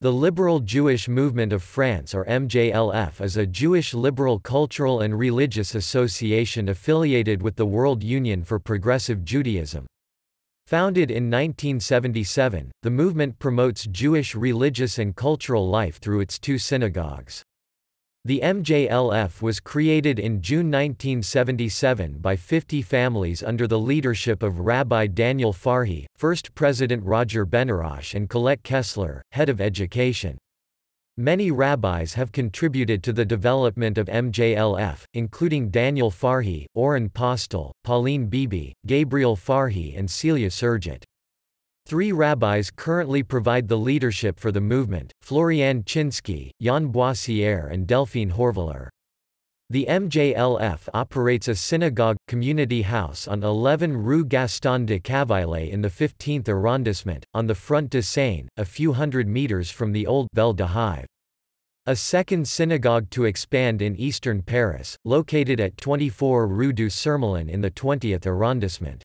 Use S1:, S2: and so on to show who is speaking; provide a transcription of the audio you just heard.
S1: The Liberal Jewish Movement of France or MJLF is a Jewish liberal cultural and religious association affiliated with the World Union for Progressive Judaism. Founded in 1977, the movement promotes Jewish religious and cultural life through its two synagogues. The MJLF was created in June 1977 by 50 families under the leadership of Rabbi Daniel Farhi, first President Roger Benarosh and Colette Kessler, head of education. Many rabbis have contributed to the development of MJLF, including Daniel Farhi, Oren Postel, Pauline Beebe, Gabriel Farhi and Celia Surgit. Three rabbis currently provide the leadership for the movement, Florian Chinsky, Jan Boissier and Delphine Horveler. The MJLF operates a synagogue, community house on 11 Rue Gaston de Cavaillet in the 15th arrondissement, on the Front de Seine, a few hundred meters from the old Belle de Hive. A second synagogue to expand in eastern Paris, located at 24 Rue du Surmelin in the 20th arrondissement.